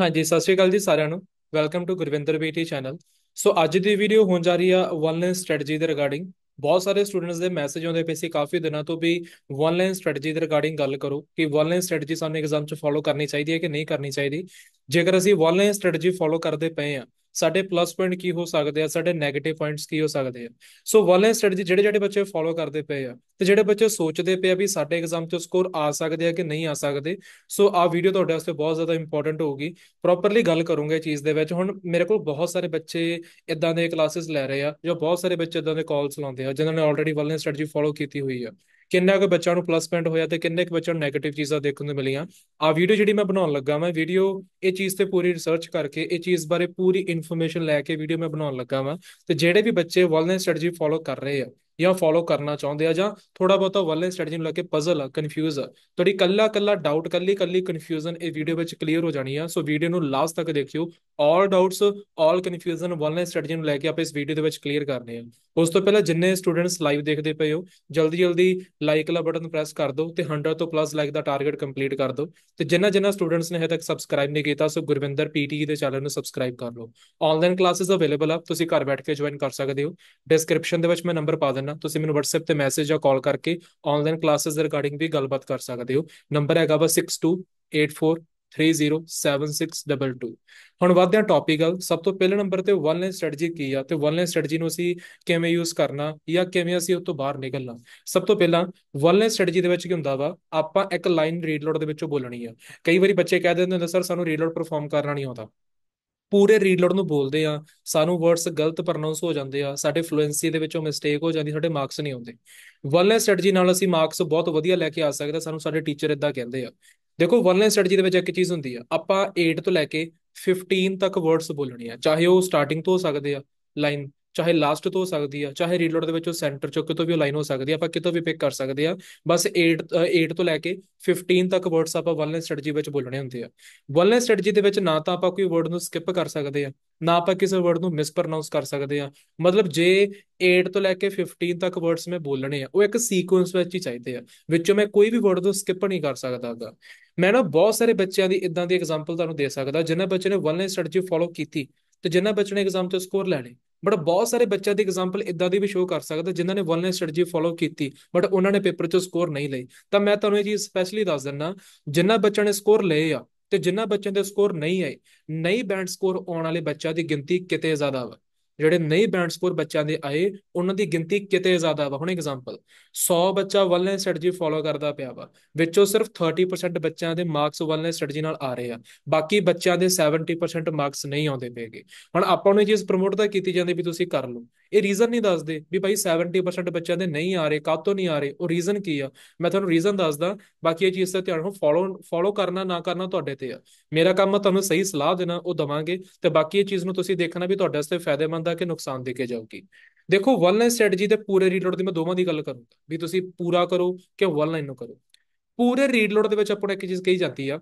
ਹਾਂਜੀ ਸਤਿ ਸ਼੍ਰੀ ਅਕਾਲ ਜੀ ਸਾਰਿਆਂ ਨੂੰ welcome to Gurwinder BT channel so ਅੱਜ ਦੀ ਵੀਡੀਓ ਹੋਣ ਜਾ ਰਹੀ ਆ ਆਨਲਾਈਨ ਸਟ੍ਰੈਟਜੀ ਦੇ ਰਿਗਾਰਡਿੰਗ ਬਹੁਤ ਸਾਰੇ ਸਟੂਡੈਂਟਸ ਦੇ ਮੈਸੇਜ ਆਉਂਦੇ ਪਏ ਸੀ ਕਾਫੀ ਦਿਨਾਂ ਤੋਂ ਵੀ ਆਨਲਾਈਨ ਸਟ੍ਰੈਟਜੀ ਦੇ ਰਿਗਾਰਡਿੰਗ ਗੱਲ ਕਰੋ ਕਿ ਆਨਲਾਈਨ ਸਟ੍ਰੈਟਜੀ ਸਾਨੂੰ ਐਗਜ਼ਾਮ 'ਚ ਫੋਲੋ ਕਰਨੀ ਚਾਹੀਦੀ ਹੈ ਕਿ ਨਹੀਂ ਕਰਨੀ ਚਾਹੀਦੀ ਜੇਕਰ ਅਸੀਂ ਆਨਲਾਈਨ ਸਟ੍ਰੈਟਜੀ ਫੋਲੋ ਕਰਦੇ ਪਏ ਆ ਸਾਡੇ ਪਲੱਸ ਪੁਆਇੰਟ ਕੀ ਹੋ ਸਕਦੇ ਆ ਸਾਡੇ 네ਗੇਟਿਵ ਪੁਆਇੰਟਸ ਕੀ ਹੋ ਸਕਦੇ ਆ ਸੋ ਵਾਲੈਂਸ ਸਟ੍ਰੈਟਜੀ ਜਿਹੜੇ ਜਿਹੜੇ ਬੱਚੇ ਫੋਲੋ ਕਰਦੇ ਪਏ ਆ ਤੇ ਜਿਹੜੇ ਬੱਚੇ ਸੋਚਦੇ ਪਏ ਆ ਵੀ ਸਾਡੇ ਐਗਜ਼ਾਮ 'ਚ ਸਕੋਰ ਆ ਸਕਦੇ ਆ ਕਿ ਨਹੀਂ ਆ ਸਕਦੇ ਸੋ ਆ ਵੀਡੀਓ ਤੁਹਾਡੇ ਵਾਸਤੇ ਬਹੁਤ ਜ਼ਿਆਦਾ ਇੰਪੋਰਟੈਂਟ ਹੋਊਗੀ ਪ੍ਰੋਪਰਲੀ ਗੱਲ ਕਰੂੰਗਾ ਇਸ ਚੀਜ਼ ਦੇ ਵਿੱਚ ਹੁਣ ਮੇਰੇ ਕੋਲ ਬਹੁਤ ਸਾਰੇ ਬੱਚੇ ਇਦਾਂ ਦੇ ਕਲਾਸਿਸ ਲੈ ਰਹੇ ਆ ਜੋ ਬਹੁਤ ਸਾਰੇ ਬੱਚੇ ਇਦਾਂ ਦੇ ਕਾਲਸ ਲਾਉਂਦੇ ਆ ਜਿਨ੍ਹਾਂ ਨੇ ਆਲਰੇਡੀ ਵਾਲੈਂਸ ਸਟ੍ਰੈਟਜੀ ਫੋਲੋ ਕੀਤੀ ਹੋਈ ਆ ਕਿੰਨਾ ਕੁ ਬੱਚਾ ਨੂੰ ਪਲੱਸ ਪੁਆਇੰਟ ਹੋਇਆ ਤੇ ਕਿੰਨੇ ਕੁ ਬੱਚਾ ਨੂੰ ਨੈਗੇਟਿਵ ਚੀਜ਼ਾਂ ਦੇਖਣ ਨੂੰ ਮਿਲੀਆਂ ਆ ਵੀਡੀਓ ਜਿਹੜੀ ਮੈਂ ਬਣਾਉਣ ਲੱਗਾ ਮੈਂ ਵੀਡੀਓ ਇਹ ਚੀਜ਼ ਤੇ ਪੂਰੀ ਰਿਸਰਚ ਕਰਕੇ ਇਹ ਚੀਜ਼ ਬਾਰੇ ਪੂਰੀ ਇਨਫੋਰਮੇਸ਼ਨ ਲੈ ਕੇ ਵੀਡੀਓ ਮੈਂ ਬਣਾਉਣ ਲੱਗਾ ਵਾਂ ਤੇ ਜਿਹੜੇ ਵੀ ਬੱਚੇ ਵੈਲਨੈਸ ਸਟ੍ਰੈਟਜੀ ਫੋਲੋ ਕਰ ਰਹੇ ਆ ਜਾਂ ਫੋਲੋ ਕਰਨਾ ਚਾਹੁੰਦੇ ਆ ਜਾਂ ਥੋੜਾ ਬਹੁਤਾ ਵਾਲੇ ਸਟ੍ਰੈਟਜੀ ਨੂੰ ਲੈ ਕੇ ਪਜ਼ਲ ਆ ਕਨਫਿਊਜ਼ ਆ ਤੁਹਾਡੀ ਕੱਲਾ ਕੱਲਾ ਡਾਊਟ ਕੱਲੀ ਕੱਲੀ ਕਨਫਿਊਜ਼ਨ ਇਹ ਵੀਡੀਓ ਵਿੱਚ ਕਲੀਅਰ ਹੋ ਜਾਣੀ ਆ ਸੋ ਵੀਡੀਓ ਨੂੰ ਲਾਸਟ ਤੱਕ ਦੇਖਿਓ ਆਲ ਡਾਊਟਸ ਆਲ ਕਨਫਿਊਜ਼ਨ ਵਾਲੇ ਸਟ੍ਰੈਟਜੀ ਨੂੰ ਲੈ ਕੇ ਆਪਾਂ ਇਸ ਵੀਡੀਓ ਦੇ ਵਿੱਚ ਕਲੀਅਰ ਕਰਨੇ ਆ ਉਸ ਤੋਂ ਪਹਿਲਾਂ ਜਿੰਨੇ ਸਟੂਡੈਂਟਸ ਲਾਈਵ ਦੇਖਦੇ ਪਏ ਹੋ ਜਲਦੀ ਜਲਦੀ ਲਾਈਕ ਵਾਲਾ ਬਟਨ ਪ੍ਰੈਸ ਕਰ ਦਿਓ ਤੇ 100 ਤੋਂ ਪਲੱਸ ਲਾਈਕ ਦਾ ਟਾਰਗੇਟ ਕੰਪਲੀਟ ਕਰ ਦਿਓ ਤੇ ਜਿੰਨਾ ਜਿੰਨਾ ਸਟੂਡੈਂਟਸ ਨੇ ਹੇ ਤੱਕ ਸਬਸਕ੍ਰਾਈਬ ਨਹੀਂ ਕੀਤਾ ਸੋ ਗੁਰਵਿੰਦਰ ਪੀਟੀ ਦੇ ਚੈਨਲ ਨੂੰ ਸਬਸਕ੍ਰਾਈਬ ਕਰ ਲਓ ਆਨਲਾਈਨ ਕਲਾਸਿਸ ਅਵੇਲੇਬਲ ਆ ਤੁਸੀਂ ਘਰ ਬੈਠ ਕੇ ਜੁਆਇਨ ਕਰ ਸਕਦੇ ਹੋ ਡਿਸਕ੍ਰਿਪਸ਼ਨ ਦੇ ਵਿੱਚ ਮੈਂ ਨੰਬਰ ਪਾ ਨਾ ਤੁਸੀਂ ਮੈਨੂੰ WhatsApp ਤੇ ਮੈਸੇਜ ਜਾਂ ਕਾਲ ਕਰਕੇ ਆਨਲਾਈਨ ਕਲਾਸਿਸ ਰਿਗਾਰਡਿੰਗ ਵੀ ਗੱਲਬਾਤ ਕਰ ਸਕਦੇ ਹੋ ਨੰਬਰ ਹੈਗਾ ਵਾ 6284307622 ਹੁਣ ਵਧਦੇ ਟੌਪਿਕ ਟੌਪਿਕਲ ਸਭ ਤੋਂ ਪਹਿਲੇ ਨੰਬਰ ਤੇ ਵਨ ਲਾਈਨ ਸਟ੍ਰੈਟਜੀ ਕੀ ਆ ਤੇ ਵਨ ਲਾਈਨ ਸਟ੍ਰੈਟਜੀ ਨੂੰ ਅਸੀਂ ਕਿਵੇਂ ਯੂਜ਼ ਕਰਨਾ ਜਾਂ ਕਿਵੇਂ ਅਸੀਂ ਉਸ ਤੋਂ ਬਾਹਰ ਨਿਕਲਣਾ ਸਭ ਤੋਂ ਪਹਿਲਾਂ ਵਨ ਲਾਈਨ ਸਟ੍ਰੈਟਜੀ ਦੇ ਵਿੱਚ ਕੀ ਹੁੰਦਾ ਵਾ ਆਪਾਂ ਇੱਕ ਲਾਈਨ ਰੀਡ ਲੋਡ ਦੇ ਵਿੱਚੋਂ ਬੋਲਣੀ ਆ ਕਈ ਵਾਰੀ ਬੱਚੇ ਕਹਿ ਦਿੰਦੇ ਨੇ ਸਰ ਸਾਨੂੰ ਰੀਡ ਲੋਡ ਪਰਫਾਰਮ ਕਰਨਾ ਨਹੀਂ ਆਉਂਦਾ ਪੂਰੇ ਰੀਲੋਡ ਨੂੰ ਬੋਲਦੇ ਆ ਸਾਨੂੰ ਵਰਡਸ ਗਲਤ ਪ੍ਰੋਨਾਂਸ ਹੋ ਜਾਂਦੇ ਆ ਸਾਡੇ ਫਲੂਐਂਸੀ ਦੇ ਵਿੱਚੋਂ ਮਿਸਟੇਕ ਹੋ ਜਾਂਦੀ ਸਾਡੇ ਮਾਰਕਸ ਨਹੀਂ ਆਉਂਦੇ ਵਨਲੈਸ ਸਟ੍ਰੈਟਜੀ ਨਾਲ ਅਸੀਂ ਮਾਰਕਸ ਬਹੁਤ ਵਧੀਆ ਲੈ ਕੇ ਆ ਸਕਦੇ ਸਾਨੂੰ ਸਾਡੇ ਟੀਚਰ ਇਦਾਂ ਕਹਿੰਦੇ ਆ ਦੇਖੋ ਵਨਲੈਸ ਸਟ੍ਰੈਟਜੀ ਦੇ ਵਿੱਚ ਇੱਕ ਚੀਜ਼ ਹੁੰਦੀ ਆ ਆਪਾਂ 8 ਤੋਂ ਲੈ ਕੇ 15 ਤੱਕ ਵਰਡਸ ਬੋਲਣੀ ਆ ਚਾਹੇ ਉਹ ਸਟਾਰਟਿੰਗ ਤੋਂ ਹੋ ਸਕਦੇ ਆ ਲਾਈਨ ਚਾਹੇ ਲਾਸਟ ਤੋਂ ਹੋ ਸਕਦੀ ਆ ਚਾਹੇ ਰੀਲੋਡ ਦੇ ਵਿੱਚੋਂ ਸੈਂਟਰ ਚੋਂ ਕਿਤੋਂ ਵੀ ਲਾਈਨ ਹੋ ਸਕਦੀ ਆ ਆਪਾਂ ਕਿਤੋਂ ਵੀ ਪਿਕ ਕਰ ਸਕਦੇ ਆ ਬਸ 8 8 ਤੋਂ ਲੈ ਕੇ 15 ਤੱਕ ਵਰਡਸ ਆਪਾਂ ਵਨਲੈਸ ਸਟ੍ਰੈਟਜੀ ਵਿੱਚ ਬੋਲਣੇ ਹੁੰਦੇ ਆ ਵਨਲੈਸ ਸਟ੍ਰੈਟਜੀ ਦੇ ਵਿੱਚ ਨਾ ਤਾਂ ਆਪਾਂ ਕੋਈ ਵਰਡ ਨੂੰ ਸਕਿਪ ਕਰ ਸਕਦੇ ਆ ਨਾ ਆਪਾਂ ਕਿਸੇ ਵਰਡ ਨੂੰ ਮਿਸ ਪ੍ਰੋਨਾਂਸ ਕਰ ਸਕਦੇ ਆ ਮਤਲਬ ਜੇ 8 ਤੋਂ ਲੈ ਕੇ 15 ਤੱਕ ਵਰਡਸ ਮੈਂ ਬੋਲਣੇ ਆ ਉਹ ਇੱਕ ਸੀਕੁਐਂਸ ਵਿੱਚ ਹੀ ਚਾਹੀਦੇ ਆ ਵਿੱਚੋਂ ਮੈਂ ਕੋਈ ਵੀ ਵਰਡ ਨੂੰ ਸਕਿਪ ਨਹੀਂ ਕਰ ਸਕਦਾਗਾ ਮੈਂ ਨਾ ਬਹੁਤ ਸਾਰੇ ਬੱਚਿਆਂ ਦੀ ਇਦਾਂ ਦੀ ਐਗਜ਼ਾਮਪਲ ਤੁਹਾਨੂੰ ਦੇ ਸਕਦਾ ਜਿਨ੍ਹਾਂ ਬੱਚੇ ਨੇ ਵਨਲੈਸ ਸਟ੍ਰੈਟਜੀ ਫੋਲੋ ਕੀਤੀ ਤੇ ਜਿਨ੍ਹਾਂ ਬੱਚੇ ਨੇ ਐਗਜ਼ਾਮ 'ਚ ਸਕੋਰ ਲੈਣੇ ਬਟ ਬਹੁਤ ਸਾਰੇ ਬੱਚਿਆਂ ਦੀ ਐਗਜ਼ਾਮਪਲ ਇਦਾਂ ਦੀ ਵੀ ਸ਼ੋਅ ਕਰ ਸਕਦਾ ਜਿਨ੍ਹਾਂ ਨੇ ਵਲਨਰ ਸਟ੍ਰੈਟਜੀ ਫੋਲੋ ਕੀਤੀ ਬਟ ਉਹਨਾਂ ਨੇ ਪੇਪਰ 'ਚ ਸਕੋਰ ਨਹੀਂ ਲਈ ਤਾਂ ਮੈਂ ਤੁਹਾਨੂੰ ਇਹ ਚੀਜ਼ ਸਪੈਸ਼ਲੀ ਦੱਸ ਦਿੰਨਾ ਜਿਨ੍ਹਾਂ ਬੱਚਿਆਂ ਨੇ ਸਕੋਰ ਲਏ ਆ ਤੇ ਜਿਨ੍ਹਾਂ ਬੱਚਿਆਂ ਦੇ ਸਕੋਰ ਨਹੀਂ ਆਏ ਨਹੀਂ ਬੈਂਡ ਸਕੋਰ ਆਉਣ ਵਾਲੇ ਬੱਚਾ ਦੀ ਗਿਣਤੀ ਕਿਤੇ ਜ਼ਿਆਦਾ ਵਾ ਜਿਹੜੇ ਨਵੇਂ ਬੈਂਡਸਪੁਰ ਬੱਚਿਆਂ ਦੇ ਆਏ ਉਹਨਾਂ ਦੀ ਗਿਣਤੀ ਕਿਤੇ ਜ਼ਿਆਦਾ ਵਾ ਹੁਣ ਐਗਜ਼ਾਮਪਲ 100 ਬੱਚਾ ਵੈਲਨੈਸ ਸਟ੍ਰੈਟਜੀ ਫੋਲੋ ਕਰਦਾ ਪਿਆ ਵਾ ਵਿੱਚੋਂ ਸਿਰਫ 30% ਬੱਚਿਆਂ ਦੇ ਮਾਰਕਸ ਵੈਲਨੈਸ ਸਟ੍ਰੈਟਜੀ ਨਾਲ ਆ ਰਹੇ ਆ ਬਾਕੀ ਬੱਚਿਆਂ ਦੇ 70% ਮਾਰਕਸ ਨਹੀਂ ਆਉਂਦੇ ਪਏਗੇ ਹੁਣ ਆਪਾਂ ਨੂੰ ਇਹ ਚੀਜ਼ ਪ੍ਰਮੋਟ ਤਾਂ ਕੀਤੀ ਜਾਂਦੀ ਵੀ ਤੁਸੀਂ ਕਰ ਲਓ ਇਹ ਰੀਜ਼ਨ ਨਹੀਂ ਦੱਸਦੇ ਵੀ ਭਾਈ 70% ਬੱਚਿਆਂ ਦੇ ਨਹੀਂ ਆ ਰਹੇ ਕਾਤੋਂ ਨਹੀਂ ਆ ਰਹੇ ਉਹ ਰੀਜ਼ਨ ਕੀ ਆ ਮੈਂ ਤੁਹਾਨੂੰ ਰੀਜ਼ਨ ਦੱਸਦਾ ਬਾਕੀ ਇਹ ਚੀਜ਼ ਦਾ ਧਿਆਨ ਹੋ ਫੋਲੋ ਫੋਲੋ ਕਰਨਾ ਨਾ ਕਰਨਾ ਤੁਹਾਡੇ ਤੇ ਆ ਮੇਰਾ ਕੰਮ ਤੁਹਾਨੂੰ ਸਹੀ ਸਲਾਹ ਦੇਣਾ ਉਹ ਦਵਾਂਗੇ ਤੇ ਬਾਕੀ ਇਹ ਚੀਜ਼ ਨੂੰ ਤੁਸੀਂ ਦੇਖਣਾ ਵੀ ਤੁਹਾਡੇ ਵਾਸਤੇ ਫਾਇਦੇਮੰਦ ਆ ਕਿ ਨੁਕਸਾਨ ਦੇ ਕੇ ਜਾਊਗੀ ਦੇਖੋ ਵਨ ਲਾਈਨ ਸਟ੍ਰੈਟਜੀ ਤੇ ਪੂਰੇ ਰੀਲੋਡ ਦੀ ਮੈਂ ਦੋਵਾਂ ਦੀ ਗੱਲ ਕਰੂੰਗਾ ਵੀ ਤੁਸੀਂ ਪੂਰਾ ਕਰੋ ਕਿ ਵਨ ਲਾਈਨ ਨੂੰ ਕਰੋ ਪੂਰੇ ਰੀਲੋਡ ਦੇ ਵਿੱਚ ਆਪਾਂ ਇੱਕ ਚੀਜ਼ ਕਹੀ ਜਾਂਦੀ ਆ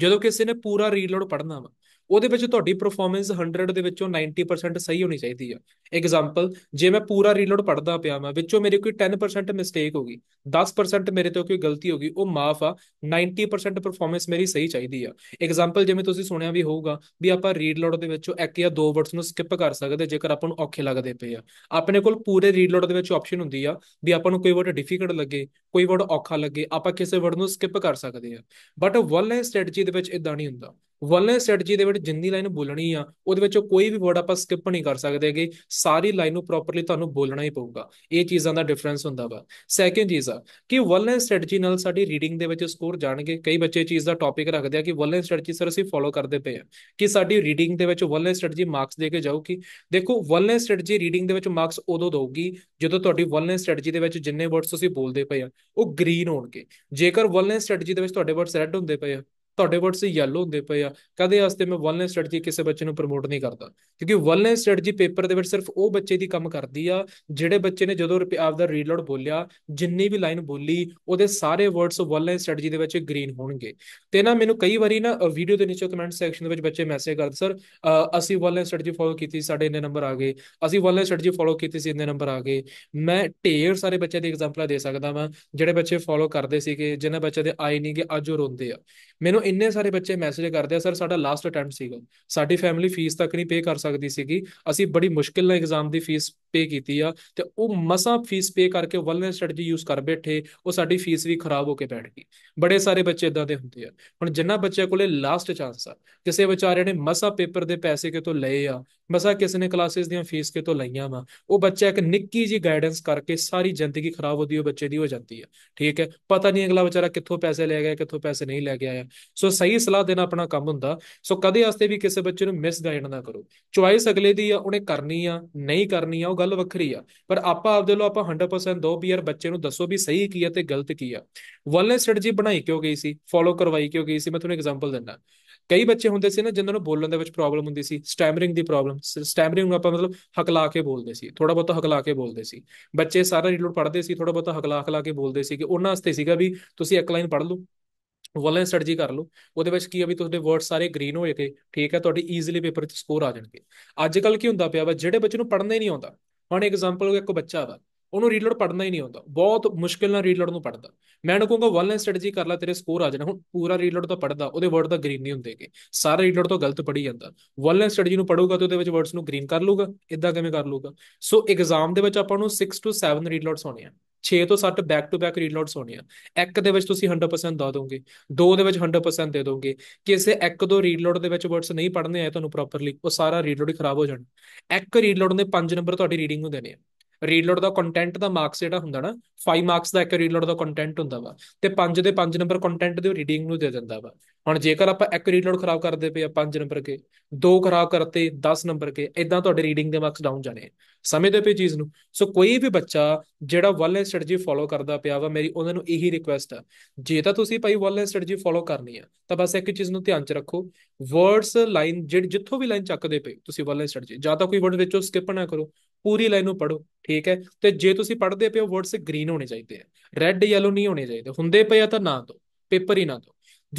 ਜਦੋਂ ਕਿਸੇ ਨੇ ਪੂਰਾ ਰੀਲੋਡ ਪੜਨਾ ਵਾ ਉਹਦੇ ਵਿੱਚ ਤੁਹਾਡੀ ਪਰਫਾਰਮੈਂਸ 100 ਦੇ ਵਿੱਚੋਂ 90% ਸਹੀ ਹੋਣੀ ਚਾਹੀਦੀ ਆ ਐਗਜ਼ਾਮਪਲ ਜੇ ਮੈਂ ਪੂਰਾ ਰੀਲੋਡ ਪੜਦਾ ਪਿਆ ਮੈਂ ਵਿੱਚੋਂ ਮੇਰੀ ਕੋਈ 10% ਮਿਸਟੇਕ ਹੋ ਗਈ 10% ਮੇਰੇ ਤੋਂ ਕੋਈ ਗਲਤੀ ਹੋ ਗਈ ਉਹ ਮਾਫ ਆ 90% ਪਰਫਾਰਮੈਂਸ ਮੇਰੀ ਸਹੀ ਚਾਹੀਦੀ ਆ ਐਗਜ਼ਾਮਪਲ ਜਿਵੇਂ ਤੁਸੀਂ ਸੁਣਿਆ ਵੀ ਹੋਊਗਾ ਵੀ ਆਪਾਂ ਰੀਲੋਡ ਦੇ ਵਿੱਚੋਂ ਇੱਕ ਜਾਂ ਦੋ ਵਰਡਸ ਨੂੰ ਸਕਿਪ ਕਰ ਸਕਦੇ ਜੇਕਰ ਆਪਾਂ ਨੂੰ ਔਖੇ ਲੱਗਦੇ ਪਏ ਆ ਆਪਣੇ ਕੋਲ ਪੂਰੇ ਰੀਲੋਡ ਦੇ ਵਿੱਚ ਆਪਸ਼ਨ ਹੁੰਦੀ ਆ ਵੀ ਆਪਾਂ ਨੂੰ ਕੋਈ ਵਰਡ ਡਿਫਿਕਲਟ ਲੱਗੇ ਕੋਈ ਵਰਡ ਔਖਾ ਲੱਗੇ ਆਪਾਂ ਕਿਸੇ ਵਰਡ ਨੂੰ ਸਕਿਪ ਕਰ ਸਕਦੇ ਆ ਬਟ ਵਨ ਲਾਈਨ ਸਟ੍ਰੈਟਜੀ ਦੇ ਵਿੱਚ ਇਦਾਂ ਨਹੀਂ ਹੁੰਦਾ ਵਨਲਾਈਨ ਸਟ੍ਰੈਟਜੀ ਦੇ ਵਿੱਚ ਜਿੰਨੀ ਲਾਈਨ ਬੋਲਣੀ ਆ ਉਹਦੇ ਵਿੱਚੋਂ ਕੋਈ ਵੀ ਵਰਡ ਆਪਾਂ ਸਕਿਪ ਨਹੀਂ ਕਰ ਸਕਦੇ ਕਿ ਸਾਰੀ ਲਾਈਨ ਨੂੰ ਪ੍ਰੋਪਰਲੀ ਤੁਹਾਨੂੰ ਬੋਲਣਾ ਹੀ ਪਊਗਾ ਇਹ ਚੀਜ਼ਾਂ ਦਾ ਡਿਫਰੈਂਸ ਹੁੰਦਾ ਵਾ ਸੈਕੰਡ ਚੀਜ਼ ਆ ਕਿ ਵਨਲਾਈਨ ਸਟ੍ਰੈਟਜੀ ਨਾਲ ਸਾਡੀ ਰੀਡਿੰਗ ਦੇ ਵਿੱਚ ਸਕੋਰ ਜਾਣਗੇ ਕਈ ਬੱਚੇ ਚੀਜ਼ ਦਾ ਟੌਪਿਕ ਰੱਖਦੇ ਆ ਕਿ ਵਨਲਾਈਨ ਸਟ੍ਰੈਟਜੀ ਸਰ ਅਸੀਂ ਫੋਲੋ ਕਰਦੇ ਪਏ ਆ ਕਿ ਸਾਡੀ ਰੀਡਿੰਗ ਦੇ ਵਿੱਚ ਵਨਲਾਈਨ ਸਟ੍ਰੈਟਜੀ ਮਾਰਕਸ ਦੇ ਕੇ ਜਾਊਗੀ ਦੇਖੋ ਵਨਲਾਈਨ ਸਟ੍ਰੈਟਜੀ ਰੀਡਿੰਗ ਦੇ ਵਿੱਚ ਮਾਰਕਸ ਉਦੋਂ ਦਊਗੀ ਜਦੋਂ ਤੁਹਾਡੀ ਵਨਲਾਈਨ ਸਟ੍ਰੈਟਜੀ ਦੇ ਵਿੱਚ ਜਿੰਨੇ ਵਰਡਸ ਤੁਸੀਂ ਬੋਲਦੇ ਪਏ ਆ ਉਹ ਗ੍ਰੀਨ ਹੋਣਗੇ ਜੇਕਰ ਵਨਲਾਈਨ ਸਟ੍ਰੈਟਜੀ ਦੇ ਵਿੱਚ ਤੁਹਾਡੇ ਵਰਡਸ ਰੈੱਡ ਹੁੰਦੇ ਪਏ ਆ ਤੁਹਾਡੇ ਵਰਡਸ ਯੈਲੋ ਹੁੰਦੇ ਪਏ ਆ ਕਦੇ ਵਾਸਤੇ ਮੈਂ ਵੈਲਨੈਸ ਸਟ੍ਰੈਟਜੀ ਕਿਸੇ ਬੱਚੇ ਨੂੰ ਪ੍ਰਮੋਟ ਨਹੀਂ ਕਰਦਾ ਕਿਉਂਕਿ ਵੈਲਨੈਸ ਸਟ੍ਰੈਟਜੀ ਪੇਪਰ ਦੇ ਵਿੱਚ ਸਿਰਫ ਉਹ ਬੱਚੇ ਦੀ ਕੰਮ ਕਰਦੀ ਆ ਜਿਹੜੇ ਬੱਚੇ ਨੇ ਜਦੋਂ ਆਪ ਦਾ ਰੀਲੋਡ ਬੋਲਿਆ ਜਿੰਨੀ ਵੀ ਲਾਈਨ ਬੋਲੀ ਉਹਦੇ ਸਾਰੇ ਵਰਡਸ ਵੈਲਨੈਸ ਸਟ੍ਰੈਟਜੀ ਦੇ ਵਿੱਚ ਗ੍ਰੀਨ ਹੋਣਗੇ ਤੇ ਨਾ ਮੈਨੂੰ ਕਈ ਵਾਰੀ ਨਾ ਵੀਡੀਓ ਦੇ ਨੀਚੇ ਕਮੈਂਟ ਸੈਕਸ਼ਨ ਦੇ ਵਿੱਚ ਬੱਚੇ ਮੈਸੇਜ ਕਰਦੇ ਸਰ ਅਸੀਂ ਵੈਲਨੈਸ ਸਟ੍ਰੈਟਜੀ ਫੋਲੋ ਕੀਤੀ ਸਾਡੇ ਇੰਨੇ ਨੰਬਰ ਆ ਗਏ ਅਸੀਂ ਵੈਲਨੈਸ ਸਟ੍ਰੈਟਜੀ ਫੋਲੋ ਕੀਤੀ ਸੀ ਇੰਨੇ ਨੰਬਰ ਆ ਗਏ ਮੈਂ ਢੇਰ ਸਾਰੇ ਬੱਚੇ ਦੀ ਐਗਜ਼ਾਮਪਲ ਦੇ ਸਕਦਾ ਵਾਂ ਜਿਹੜੇ ਬੱਚੇ ਫੋਲੋ ਕਰਦੇ ਸੀਗੇ ਜਿਨ੍ਹਾਂ ਬੱਚੇ ਦੇ ਆਏ ਨਹੀਂਗੇ ਅੱਜ ਉਹ ਰੋਂਦੇ ਆ ਮੈਨੂੰ ਇੰਨੇ ਸਾਰੇ ਬੱਚੇ ਮੈਸੇਜ ਕਰਦੇ ਆ ਸਰ ਸਾਡਾ ਲਾਸਟ ਅਟੈਂਪਟ ਸੀਗਾ ਸਾਡੀ ਫੈਮਿਲੀ ਫੀਸ ਤੱਕ ਨਹੀਂ ਪੇ ਕਰ ਸਕਦੀ ਸੀਗੀ ਅਸੀਂ ਬੜੀ ਮੁਸ਼ਕਿਲ ਨਾਲ ਐਗਜ਼ਾਮ ਦੀ ਫੀਸ ਪੇ ਕੀਤੀ ਆ ਤੇ ਉਹ ਮਸਾ ਫੀਸ ਪੇ ਕਰਕੇ ਵਲਨਰ ਸਟ੍ਰੈਟਜੀ ਯੂਜ਼ ਕਰ ਬੈਠੇ ਉਹ ਸਾਡੀ ਫੀਸ ਵੀ ਖਰਾਬ ਹੋ ਕੇ ਬੈਠ ਗਈ ਬੜੇ ਸਾਰੇ ਬੱਚੇ ਇਦਾਂ ਦੇ ਹੁੰਦੇ ਆ ਹੁਣ ਜਿੰਨਾ ਬੱਚਿਆਂ ਕੋਲੇ ਲਾਸਟ ਚਾਂਸ ਆ ਕਿਸੇ ਵਿਚਾਰੇ ਨੇ ਮਸਾ ਪੇਪਰ ਦੇ ਪੈਸੇ ਕਿਤੋਂ ਲਏ ਆ ਮਸਾ ਕਿਸੇ ਨੇ ਕਲਾਸਿਸ ਦੀਆਂ ਫੀਸ ਕਿਤੋਂ ਲਈਆਂ ਵਾ ਉਹ ਬੱਚਾ ਇੱਕ ਨਿੱਕੀ ਜੀ ਗਾਈਡੈਂਸ ਕਰਕੇ ਸਾਰੀ ਜ਼ਿੰਦਗੀ ਖਰਾਬ ਹੋਦੀ ਉਹ ਬੱਚੇ ਦੀ ਹੋ ਜਾਂਦੀ ਆ ਠੀਕ ਹੈ ਪਤਾ ਨਹੀਂ ਅਗਲਾ ਵਿਚਾਰਾ ਕਿੱਥੋਂ ਪੈਸੇ ਲੈ ਗਿਆ ਕਿੱਥੋਂ ਪੈਸੇ ਨਹੀਂ ਲੈ ਗਿਆ ਆ ਸੋ ਸਹੀ ਸਲਾਹ ਦੇਣਾ ਆਪਣਾ ਕੰਮ ਹੁੰਦਾ ਸੋ ਕਦੇ ਵਾਸਤੇ ਵੀ ਕਿਸੇ ਬੱਚੇ ਨੂੰ ਮਿਸਗਾਈਡ ਨਾ ਕਰੋ ਚੁਆਇਸ ਅਗਲੇ ਦੀ ਆ ਉਹਨੇ ਕਰਨੀ ਆ ਨਹੀਂ ਕਰਨੀ ਆ ਉਹ ਗੱਲ ਵੱਖਰੀ ਆ ਪਰ ਆਪਾਂ ਆਪਦੇ ਲੋ ਆਪਾਂ 100% ਦੋ ਵੀ ਯਾਰ ਬੱਚੇ ਨੂੰ ਦੱਸੋ ਵੀ ਸਹੀ ਕੀ ਆ ਤੇ ਗਲਤ ਕੀ ਆ ਵੈਲਨੈਸ ਸਟ੍ਰੈਟਜੀ ਬਣਾਈ ਕਿਉਂ ਗਈ ਸੀ ਫੋਲੋ ਕਰਵਾਈ ਕਿਉਂ ਗਈ ਸੀ ਮੈਂ ਤੁਹਾਨੂੰ ਐਗਜ਼ਾਮਪਲ ਦਿੰਦਾ ਕਈ ਬੱਚੇ ਹੁੰਦੇ ਸੀ ਨਾ ਜਿਨ੍ਹਾਂ ਨੂੰ ਬੋਲਣ ਦੇ ਵਿੱਚ ਪ੍ਰੋਬਲਮ ਹੁੰਦੀ ਸੀ ਸਟੈਮਰਿੰਗ ਦੀ ਪ੍ਰੋਬਲਮ ਸਟੈਮਰਿੰਗ ਨੂੰ ਆਪਾਂ ਮਤਲਬ ਹਕਲਾ ਕੇ ਬੋਲਦੇ ਸੀ ਥੋੜਾ ਬਹੁਤਾ ਹਕਲਾ ਕੇ ਬੋਲਦੇ ਸੀ ਬੱਚੇ ਸਾਰਾ ਰੀਲੋਡ ਪੜ੍ਹਦੇ ਸੀ ਥੋੜਾ ਬਹੁਤਾ ਹਕਲਾ ਹਕਲਾ ਕੇ ਬੋਲਦੇ ਸੀ ਕਿ ਉਹਨਾਂ ਵਾਸਤੇ ਸੀਗਾ ਵੀ ਤੁਸੀਂ ਇੱਕ ਲਾਈਨ ਪੜ੍ਹ ਲਓ ਵਾਲੈਂਸ ਸਟ੍ਰੈਟਜੀ ਕਰ ਲਓ ਉਹਦੇ ਵਿੱਚ ਕੀ ਆ ਵੀ ਤੁਹਾਡੇ ਵਰਡ ਸਾਰੇ ਗ੍ਰੀਨ ਹੋ ਜਾਗੇ ਠੀਕ ਹੈ ਤੁਹਾਡੇ ਈਜ਼ੀਲੀ ਪੇਪਰ 'ਚ ਸਕੋਰ ਆ ਜਾਣਗੇ ਅੱਜ ਕੱਲ ਕੀ ਹੁੰਦਾ ਪਿਆ ਵਾ ਜਿਹੜੇ ਬੱਚੇ ਨੂੰ ਪੜ੍ਹਨਾ ਹੀ ਨਹੀਂ ਆਉਂਦਾ ਹੁਣ ਐਗਜ਼ਾਮਪਲ ਇੱਕ ਬੱਚਾ ਵਾ ਉਹਨੂੰ ਰੀਲੋਡ ਪੜ੍ਹਨਾ ਹੀ ਨਹੀਂ ਆਉਂਦਾ ਬਹੁਤ ਮੁਸ਼ਕਿਲ ਨਾਲ ਰੀਲੋਡ ਨੂੰ ਪੜ੍ਹਦਾ ਮੈਂ ਉਹਨੂੰ ਕਹੂੰਗਾ ਵਨ ਲਾਈਨ ਸਟ੍ਰੈਟਜੀ ਕਰ ਲੈ ਤੇਰੇ ਸਕੋਰ ਆ ਜਾਣਾ ਹੁਣ ਪੂਰਾ ਰੀਲੋਡ ਤਾਂ ਪੜ੍ਹਦਾ ਉਹਦੇ ਵਰਡ ਤਾਂ ਗ੍ਰੀਨ ਨਹੀਂ ਹੁੰਦੇਗੇ ਸਾਰਾ ਰੀਲੋਡ ਤਾਂ ਗਲਤ ਪੜ੍ਹੀ ਜਾਂਦਾ ਵਨ ਲਾਈਨ ਸਟ੍ਰੈਟਜੀ ਨੂੰ ਪੜ੍ਹੂਗਾ ਤੇ ਉਹਦੇ ਵਿੱਚ ਵਰਡਸ ਨੂੰ ਗ੍ਰੀਨ ਕਰ ਲੂਗਾ ਇਦਾਂ ਕਿਵੇਂ ਕਰ ਲੂਗਾ ਸੋ ਐਗਜ਼ਾਮ ਦੇ ਵਿੱਚ ਆਪਾਂ ਨੂੰ 6 ਤੋਂ 7 ਰੀਲੋਡਸ ਹੋਣੇ ਆ 6 ਤੋਂ 7 ਬੈਕ ਟੂ ਬੈਕ ਰੀਲੋਡਸ ਹੋਣੀਆਂ ਇੱਕ ਦੇ ਵਿੱਚ ਤੁਸੀਂ 100% ਦਾ ਦੋਗੇ ਦੋ ਦੇ ਵਿੱਚ 100% ਦੇ ਦੋਗੇ ਕਿਸੇ ਇੱਕ ਦੋ ਰੀਲੋਡ ਦੇ ਵਿੱਚ ਵਰਡਸ ਨਹੀਂ ਪੜਨੇ ਆਏ ਤੁਹਾਨੂੰ ਪ੍ਰੋਪਰਲੀ ਉਹ ਸਾਰਾ ਰੀਲੋਡ ਹੀ ਖਰਾਬ ਹੋ ਜਾਣਾ ਇੱਕ ਰੀਲੋਡ ਨੇ 5 ਨੰਬਰ ਤੁਹਾਡੀ ਰੀਡਿੰਗ ਨੂੰ ਦੇਣੇ ਆ ਰੀਲੋਡ ਦਾ ਕੰਟੈਂਟ ਦਾ ਮਾਰਕਸ ਜਿਹੜਾ ਹੁੰਦਾ ਨਾ 5 ਮਾਰਕਸ ਦਾ ਇੱਕ ਰੀਲੋਡ ਦਾ ਕੰਟੈਂਟ ਹੁੰਦਾ ਵਾ ਤੇ 5 ਦੇ 5 ਨੰਬਰ ਕੰਟੈਂਟ ਦੇ ਰੀਡਿੰਗ ਨੂੰ ਦੇ ਦਿੰਦਾ ਵਾ ਹੁਣ ਜੇਕਰ ਆਪਾਂ ਇੱਕ ਰੀਲੋਡ ਖਰਾਬ ਕਰਦੇ ਪਏ ਆ 5 ਨੰਬਰ ਕੇ ਦੋ ਖਰਾਬ ਕਰਤੇ 10 ਨੰਬਰ ਕੇ ਇਦਾਂ ਤੁਹਾਡੇ ਰੀਡਿੰਗ ਦੇ ਮਾਰਕਸ ਡਾਊਨ ਜਾਣੇ ਸਮਝਦੇ ਪਏ ਚੀਜ਼ ਨੂੰ ਸੋ ਕੋਈ ਵੀ ਬੱਚਾ ਜਿਹੜਾ ਵਾਲੇ ਸਟ੍ਰੈਟਜੀ ਫੋਲੋ ਕਰਦਾ ਪਿਆ ਵਾ ਮੇਰੀ ਉਹਨਾਂ ਨੂੰ ਇਹੀ ਰਿਕੁਐਸਟ ਆ ਜੇ ਤਾਂ ਤੁਸੀਂ ਭਾਈ ਵਾਲੇ ਸਟ੍ਰੈਟਜੀ ਫੋਲੋ ਕਰਨੀ ਆ ਤਾਂ ਬਸ ਇੱਕ ਚੀਜ਼ ਨੂੰ ਧਿਆਨ ਚ ਰੱਖੋ ਵਰਡਸ ਲਾਈਨ ਜਿੱਥੋਂ ਵੀ ਲਾਈਨ ਚੱਕਦੇ ਪਏ ਤੁਸੀਂ ਵਾਲੇ ਸਟ੍ਰੈਟਜੀ ਜਾਂ ਤਾਂ ਕੋਈ ਵਰਡ ਵਿੱਚੋਂ ਸਕਿਪ ਨਾ ਕਰੋ ਪੂਰੀ ਲਾਈਨ ਨੂੰ ਪੜੋ ਠੀਕ ਹੈ ਤੇ ਜੇ ਤੁਸੀਂ ਪੜਦੇ ਪਿਓ ਵਰਡਸ ਗ੍ਰੀਨ ਹੋਣੇ ਚਾਹੀਦੇ ਆ ਰੈੱਡ ਯੈਲੋ ਨਹੀਂ ਹੋਣੇ ਚਾਹੀਦੇ ਹੁੰਦੇ ਪਿਆ ਤਾਂ ਨਾ ਦੋ ਪੇਪਰ ਹੀ ਨਾ ਦੋ